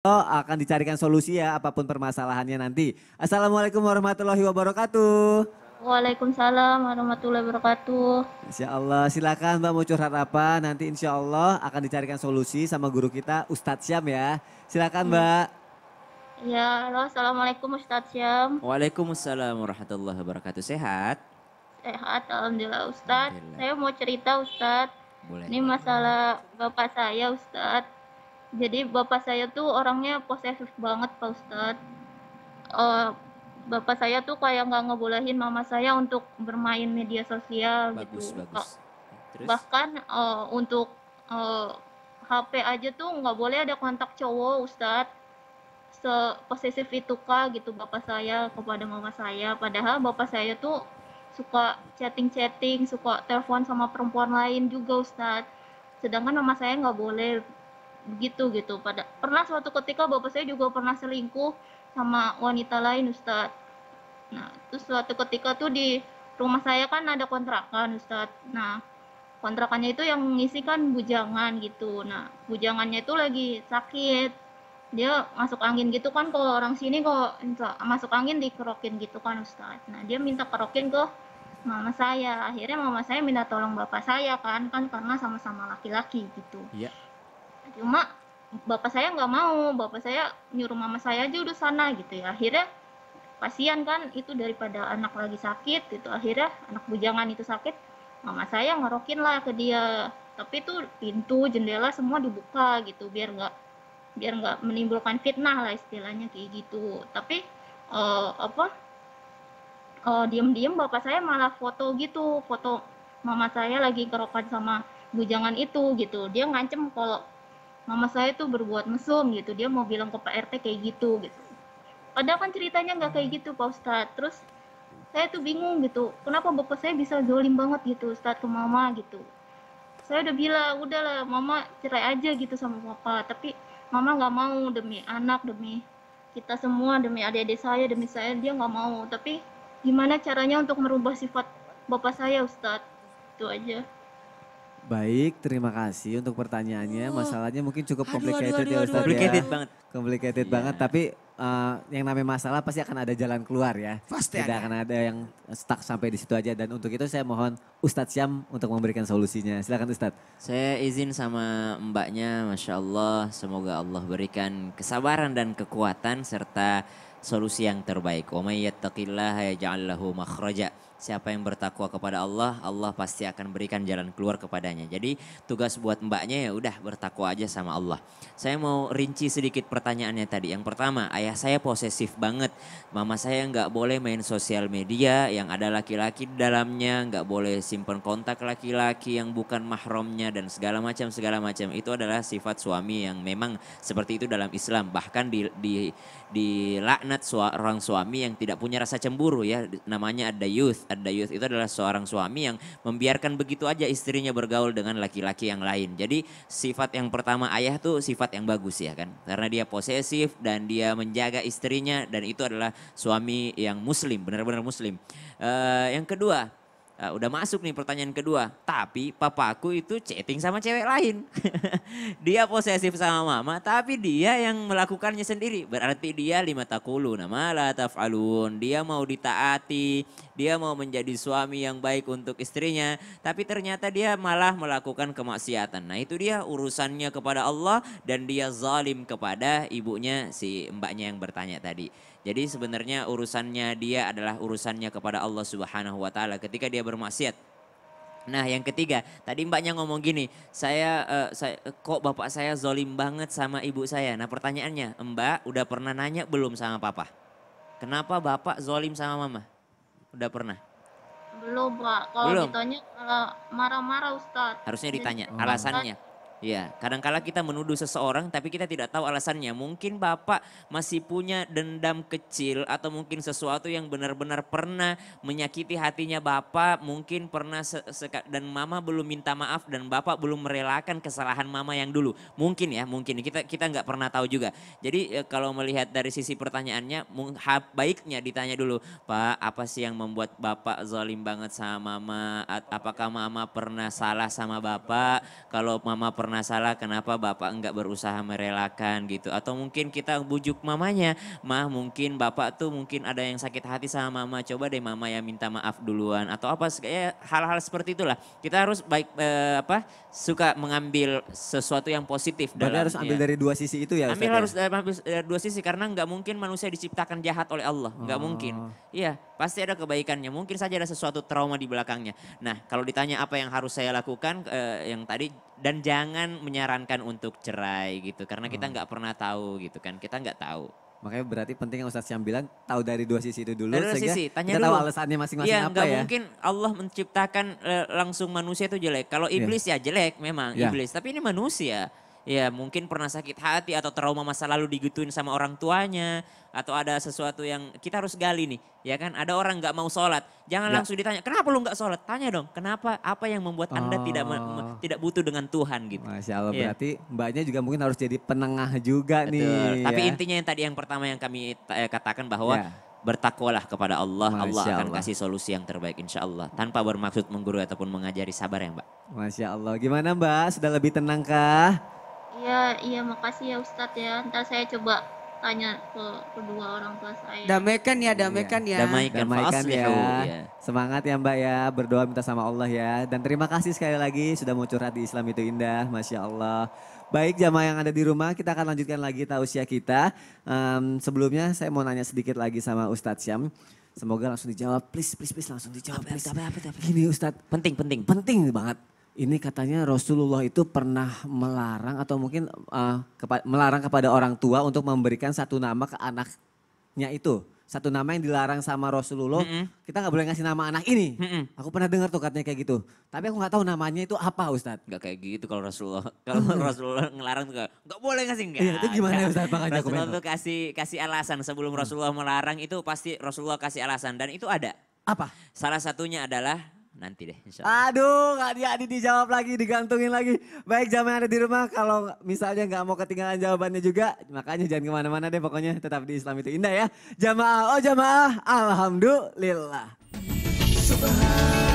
Oh, akan dicarikan solusi ya apapun permasalahannya nanti. Assalamualaikum warahmatullahi wabarakatuh. Waalaikumsalam warahmatullahi wabarakatuh. Insya Allah, silakan Mbak mau curhat apa nanti insya Allah akan dicarikan solusi sama guru kita Ustadz Syam ya. Silakan hmm. Mbak. Ya, halo assalamualaikum Ustadz Syam. Waalaikumsalam warahmatullahi wabarakatuh. Sehat? Sehat, alhamdulillah Ustadz. Alhamdulillah. Saya mau cerita Ustadz. Boleh. Ini masalah bapak saya Ustadz jadi bapak saya tuh orangnya posesif banget pak ustadz uh, eh, bapak saya tuh kayak nggak ngebolehin mama saya untuk bermain media sosial bagus, gitu bagus. bahkan uh, untuk uh, eh, HP aja tuh nggak boleh ada kontak cowok ustadz posesif itu kah gitu bapak saya kepada mama saya padahal bapak saya tuh suka chatting-chatting suka telepon sama perempuan lain juga Ustadz sedangkan mama saya nggak boleh begitu gitu pada pernah suatu ketika bapak saya juga pernah selingkuh sama wanita lain Ustadz nah terus suatu ketika tuh di rumah saya kan ada kontrakan Ustadz nah kontrakannya itu yang ngisi kan bujangan gitu nah bujangannya itu lagi sakit dia masuk angin gitu kan kalau orang sini kalau masuk angin dikerokin gitu kan Ustadz nah dia minta kerokin ke mama saya akhirnya mama saya minta tolong bapak saya kan kan karena sama-sama laki-laki gitu yeah cuma bapak saya nggak mau bapak saya nyuruh mama saya aja udah sana gitu ya akhirnya kasihan kan itu daripada anak lagi sakit gitu akhirnya anak bujangan itu sakit mama saya ngerokin lah ke dia tapi itu pintu jendela semua dibuka gitu biar nggak biar nggak menimbulkan fitnah lah istilahnya kayak gitu tapi uh, apa uh, eh, diam diem bapak saya malah foto gitu foto mama saya lagi kerokan sama bujangan itu gitu dia ngancem kalau mama saya tuh berbuat mesum gitu dia mau bilang ke Pak RT kayak gitu gitu padahal kan ceritanya nggak kayak gitu Pak ustad terus saya tuh bingung gitu kenapa bapak saya bisa zolim banget gitu ustad ke mama gitu saya udah bilang udahlah mama cerai aja gitu sama papa tapi mama nggak mau demi anak demi kita semua demi adik-adik saya demi saya dia nggak mau tapi gimana caranya untuk merubah sifat bapak saya ustad itu aja Baik, terima kasih untuk pertanyaannya. Oh. Masalahnya mungkin cukup complicated aduh, ya, aduh, aduh, ya Ustaz. Complicated ya. banget. Complicated yeah. banget, tapi uh, yang namanya masalah pasti akan ada jalan keluar ya. Pasti Tidak ada. akan ada yang stuck sampai di situ aja. Dan untuk itu saya mohon Ustadz Syam untuk memberikan solusinya. Silakan Ustadz. Saya izin sama mbaknya, Masya Allah. Semoga Allah berikan kesabaran dan kekuatan serta solusi yang terbaik. Wa may yattaqillaha yaj'al lahu makhraja. Siapa yang bertakwa kepada Allah, Allah pasti akan berikan jalan keluar kepadanya. Jadi tugas buat mbaknya ya udah bertakwa aja sama Allah. Saya mau rinci sedikit pertanyaannya tadi. Yang pertama, ayah saya posesif banget. Mama saya nggak boleh main sosial media yang ada laki-laki di dalamnya, nggak boleh simpan kontak laki-laki yang bukan mahramnya dan segala macam segala macam. Itu adalah sifat suami yang memang seperti itu dalam Islam. Bahkan di di dilaknat melaknat seorang suami yang tidak punya rasa cemburu ya. Namanya ada youth. Ada youth itu adalah seorang suami yang membiarkan begitu aja istrinya bergaul dengan laki-laki yang lain. Jadi sifat yang pertama ayah tuh sifat yang bagus ya kan. Karena dia posesif dan dia menjaga istrinya dan itu adalah suami yang muslim, benar-benar muslim. Uh, yang kedua, Uh, udah masuk nih pertanyaan kedua. Tapi papaku itu chatting sama cewek lain. dia posesif sama mama, tapi dia yang melakukannya sendiri. Berarti dia lima takulu nama la taf'alun. Dia mau ditaati, dia mau menjadi suami yang baik untuk istrinya. Tapi ternyata dia malah melakukan kemaksiatan. Nah itu dia urusannya kepada Allah dan dia zalim kepada ibunya si mbaknya yang bertanya tadi. Jadi sebenarnya urusannya dia adalah urusannya kepada Allah Subhanahu wa taala ketika dia bermaksiat. Nah, yang ketiga, tadi mbaknya ngomong gini, saya, uh, saya kok bapak saya zolim banget sama ibu saya. Nah, pertanyaannya, mbak udah pernah nanya belum sama papa? Kenapa bapak zolim sama mama? Udah pernah? Belum, pak. Kalau ditanya kalau eh, marah-marah, Ustadz. Harusnya ditanya, alasannya. Iya, kadangkala kita menuduh seseorang tapi kita tidak tahu alasannya. Mungkin Bapak masih punya dendam kecil atau mungkin sesuatu yang benar-benar pernah menyakiti hatinya Bapak, mungkin pernah dan Mama belum minta maaf dan Bapak belum merelakan kesalahan Mama yang dulu. Mungkin ya, mungkin kita kita nggak pernah tahu juga. Jadi eh, kalau melihat dari sisi pertanyaannya, baiknya ditanya dulu, Pak, apa sih yang membuat Bapak zalim banget sama Mama? Apakah Mama pernah salah sama Bapak? Kalau Mama pernah pernah salah kenapa bapak enggak berusaha merelakan gitu atau mungkin kita bujuk mamanya mah mungkin bapak tuh mungkin ada yang sakit hati sama mama coba deh mama ya minta maaf duluan atau apa ya hal-hal seperti itulah kita harus baik eh, apa suka mengambil sesuatu yang positif dan harus ambil dari dua sisi itu ya ambil ya? harus ambil dari dua sisi karena enggak mungkin manusia diciptakan jahat oleh Allah enggak oh. mungkin iya pasti ada kebaikannya mungkin saja ada sesuatu trauma di belakangnya nah kalau ditanya apa yang harus saya lakukan eh, yang tadi dan jangan menyarankan untuk cerai gitu karena kita hmm. nggak hmm. pernah tahu gitu kan kita nggak tahu makanya berarti penting yang Ustadz Syam bilang tahu dari dua sisi itu dulu dari sisi, tanya kita dulu. tahu alasannya masing-masing ya, apa ya mungkin Allah menciptakan eh, langsung manusia itu jelek kalau iya. iblis yeah. ya jelek memang yeah. iblis tapi ini manusia ya mungkin pernah sakit hati atau trauma masa lalu digituin sama orang tuanya atau ada sesuatu yang kita harus gali nih ya kan ada orang nggak mau sholat jangan ya. langsung ditanya kenapa lu nggak sholat tanya dong kenapa apa yang membuat anda oh. tidak tidak butuh dengan Tuhan gitu masya allah ya. berarti mbaknya juga mungkin harus jadi penengah juga Betul. nih tapi ya. intinya yang tadi yang pertama yang kami eh, katakan bahwa ya bertakwalah kepada Allah, Masya Allah akan Allah. kasih solusi yang terbaik insya Allah. Tanpa bermaksud menggurui ataupun mengajari sabar ya mbak. Masya Allah, gimana mbak? Sudah lebih tenangkah? Ya, iya makasih ya Ustadz ya. Ntar saya coba tanya ke kedua orang tua saya. Damai kan ya, damai iya. kan ya. Damai, kan, damaikan ya. ya. Iya. Semangat ya Mbak ya, berdoa minta sama Allah ya. Dan terima kasih sekali lagi sudah mau curhat di Islam itu indah, Masya Allah. Baik jamaah yang ada di rumah, kita akan lanjutkan lagi tausiah kita. Um, sebelumnya saya mau nanya sedikit lagi sama Ustadz Syam. Semoga langsung dijawab, please, please, please langsung dijawab. Apa, please. Apa, apa, apa, apa. Gini Ustadz. Penting, penting. Penting banget ini katanya Rasulullah itu pernah melarang atau mungkin uh, kepa melarang kepada orang tua untuk memberikan satu nama ke anaknya itu. Satu nama yang dilarang sama Rasulullah, mm -hmm. kita nggak boleh ngasih nama anak ini. Mm -hmm. Aku pernah dengar tuh katanya kayak gitu. Tapi aku nggak tahu namanya itu apa Ustadz. Nggak kayak gitu kalau Rasulullah. Kalau oh, iya. Rasulullah ngelarang tuh nggak boleh ngasih enggak. Iya, itu gimana ya, Ustadz makanya Rasulullah tuh kasih kasih alasan sebelum hmm. Rasulullah melarang itu pasti Rasulullah kasih alasan dan itu ada. Apa? Salah satunya adalah nanti deh insya Allah. Aduh gak di dijawab lagi, digantungin lagi. Baik jamnya ada di rumah kalau misalnya nggak mau ketinggalan jawabannya juga. Makanya jangan kemana-mana deh pokoknya tetap di Islam itu indah ya. Jamaah, oh jamaah, Alhamdulillah. Subhan